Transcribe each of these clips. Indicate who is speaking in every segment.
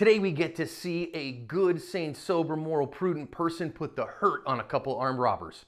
Speaker 1: Today we get to see a good, sane, sober, moral, prudent person put the hurt on a couple armed robbers.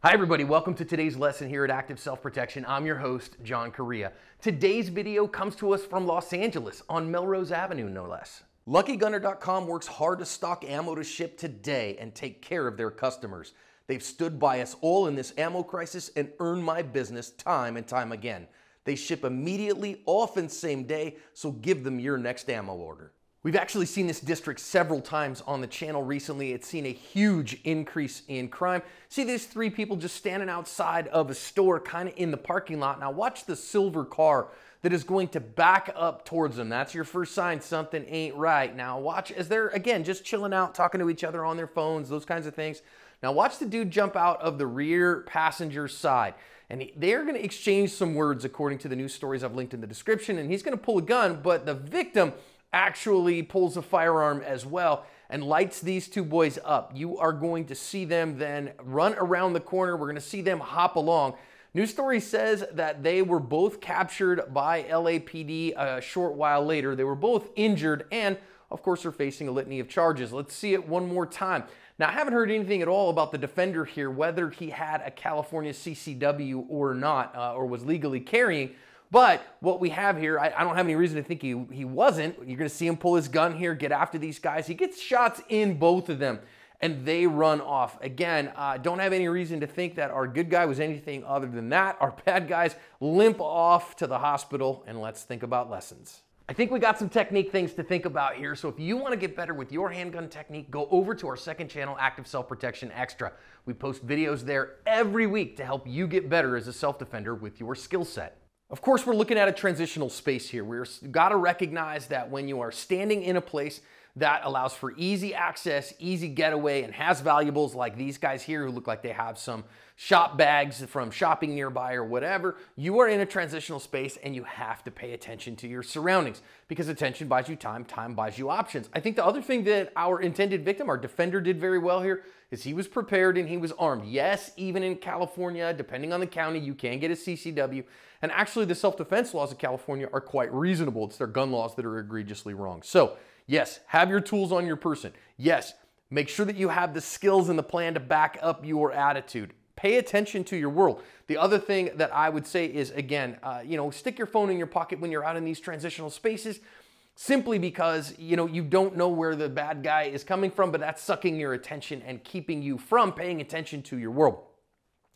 Speaker 1: Hi everybody, welcome to today's lesson here at Active Self Protection. I'm your host, John Correa. Today's video comes to us from Los Angeles on Melrose Avenue, no less. LuckyGunner.com works hard to stock ammo to ship today and take care of their customers. They've stood by us all in this ammo crisis and earned my business time and time again. They ship immediately, often same day, so give them your next ammo order. We've actually seen this district several times on the channel recently. It's seen a huge increase in crime. See these three people just standing outside of a store, kind of in the parking lot. Now watch the silver car that is going to back up towards them. That's your first sign something ain't right. Now watch as they're, again, just chilling out, talking to each other on their phones, those kinds of things. Now watch the dude jump out of the rear passenger side. And they're going to exchange some words according to the news stories I've linked in the description. And he's going to pull a gun, but the victim actually pulls a firearm as well and lights these two boys up. You are going to see them then run around the corner. We're going to see them hop along. News story says that they were both captured by LAPD a uh, short while later. They were both injured and of course, are facing a litany of charges. Let's see it one more time. Now, I haven't heard anything at all about the defender here, whether he had a California CCW or not, uh, or was legally carrying. But what we have here, I, I, don't have any reason to think he, he wasn't. You're going to see him pull his gun here, get after these guys. He gets shots in both of them, and they run off. Again, uh, don't have any reason to think that our good guy was anything other than that. Our bad guys limp off to the hospital, and let's think about lessons. I think we got some technique things to think about here. So if you want to get better with your handgun technique, go over to our second channel, Active Self Protection Extra. We post videos there every week to help you get better as a self defender with your skill set. Of course, we're looking at a transitional space here. We've got to recognize that when you are standing in a place that allows for easy access, easy getaway, and has valuables like these guys here who look like they have some shop bags from shopping nearby or whatever. You are in a transitional space and you have to pay attention to your surroundings because attention buys you time, time buys you options. I think the other thing that our intended victim, our defender, did very well here is he was prepared and he was armed. Yes, even in California, depending on the county, you can get a CCW. And actually, the self defense laws of California are quite reasonable. It's their gun laws that are egregiously wrong. So, Yes, have your tools on your person. Yes, make sure that you have the skills and the plan to back up your attitude. Pay attention to your world. The other thing that I would say is again, uh, you know, stick your phone in your pocket when you're out in these transitional spaces simply because you know you don't know where the bad guy is coming from but that's sucking your attention and keeping you from paying attention to your world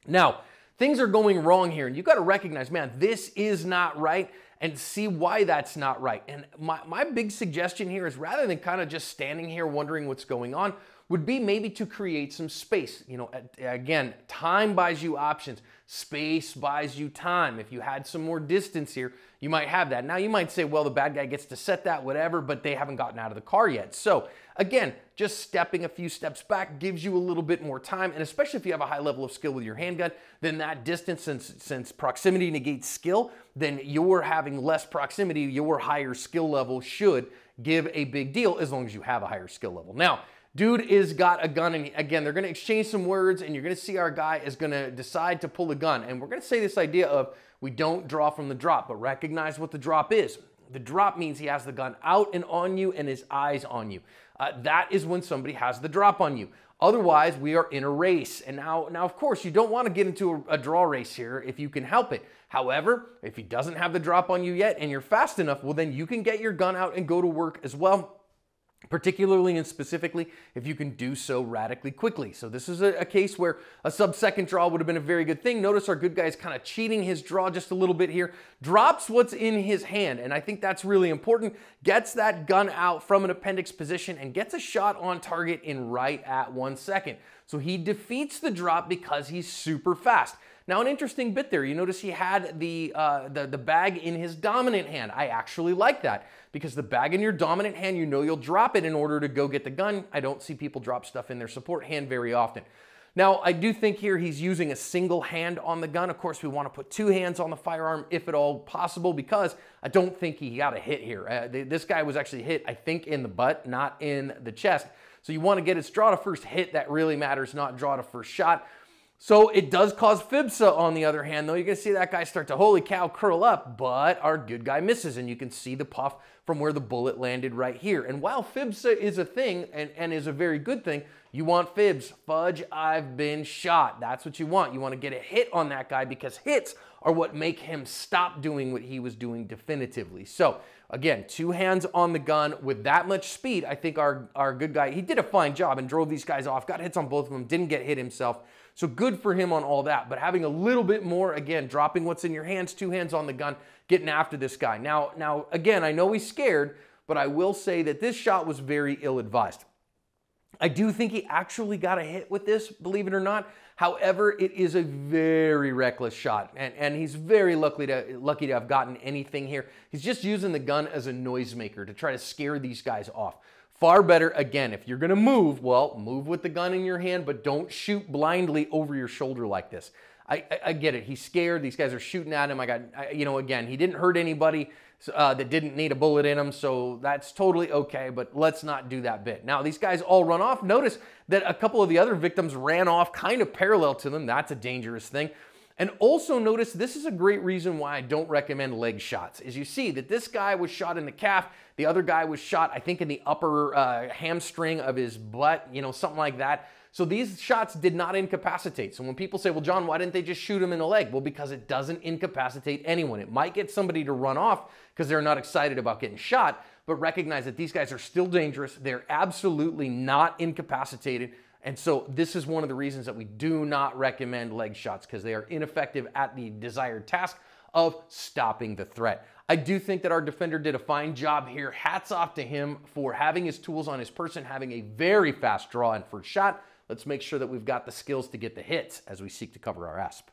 Speaker 1: now things are going wrong here and you got to recognize man this is not right and see why that's not right. And my, my big suggestion here is rather than kind of just standing here wondering what's going on, would be maybe to create some space. You know, again, time buys you options, space buys you time. If you had some more distance here, you might have that. Now, you might say, well, the bad guy gets to set that, whatever, but they haven't gotten out of the car yet. So, again, just stepping a few steps back gives you a little bit more time. And especially if you have a high level of skill with your handgun, then that distance, since, since proximity negates skill, then you're having less proximity, your higher skill level should give a big deal as long as you have a higher skill level. Now, Dude is got a gun, and again, they're gonna exchange some words, and you're gonna see our guy is gonna decide to pull a gun. And we're gonna say this idea of we don't draw from the drop, but recognize what the drop is. The drop means he has the gun out and on you and his eyes on you. Uh, that is when somebody has the drop on you. Otherwise, we are in a race. And now, now of course, you don't want to get into a, a, draw race here if you can help it. However, if he doesn't have the drop on you yet and you're fast enough, well, then you can get your gun out and go to work as well particularly and specifically if you can do so radically quickly. So this is a, a case where a sub-second draw would have been a very good thing. Notice our good guy is kind of cheating his draw just a little bit here, drops what's in his hand, and I think that's really important, gets that gun out from an appendix position and gets a shot on target in right at one second. So he defeats the drop because he's super fast. Now, an interesting bit there. You notice he had the, uh, the, the bag in his dominant hand. I actually like that because the bag in your dominant hand, you know you'll drop it in order to go get the gun. I don't see people drop stuff in their support hand very often. Now, I do think here he's using a single hand on the gun. Of course, we want to put two hands on the firearm if at all possible because I don't think he got a hit here. Uh, this guy was actually hit, I think, in the butt, not in the chest. So you want to get his draw to first hit that really matters, not draw to first shot. So it does cause fibsa on the other hand, though. you can see that guy start to, holy cow, curl up, but our good guy misses, and you can see the puff from where the bullet landed right here. And while fibsa is a thing and, and is a very good thing, you want fibs. Fudge, I've been shot. That's what you want. You wanna get a hit on that guy because hits are what make him stop doing what he was doing definitively. So again, two hands on the gun with that much speed, I think our, our good guy, he did a fine job and drove these guys off, got hits on both of them, didn't get hit himself. So good for him on all that, but having a little bit more, again, dropping what's in your hands, two hands on the gun, getting after this guy. Now, now again, I know he's scared, but I will say that this shot was very ill-advised. I do think he actually got a hit with this, believe it or not. However, it is a very reckless shot, and, and he's very lucky to, lucky to have gotten anything here. He's just using the gun as a noisemaker to try to scare these guys off. Far better, again, if you're gonna move, well, move with the gun in your hand, but don't shoot blindly over your shoulder like this. I, I, I get it. He's scared. These guys are shooting at him. I got, I, you know, again, he didn't hurt anybody uh, that didn't need a bullet in him, so that's totally okay, but let's not do that bit. Now, these guys all run off. Notice that a couple of the other victims ran off kind of parallel to them. That's a dangerous thing. And also notice this is a great reason why I don't recommend leg shots. As you see that this guy was shot in the calf, the other guy was shot I think in the upper uh, hamstring of his butt, you know, something like that. So these shots did not incapacitate. So when people say, well, John, why didn't they just shoot him in the leg? Well, because it doesn't incapacitate anyone. It might get somebody to run off because they're not excited about getting shot, but recognize that these guys are still dangerous. They're absolutely not incapacitated. And so this is one of the reasons that we do not recommend leg shots because they are ineffective at the desired task of stopping the threat. I do think that our defender did a fine job here. Hats off to him for having his tools on his person, having a very fast draw and first shot. Let's make sure that we've got the skills to get the hits as we seek to cover our asp.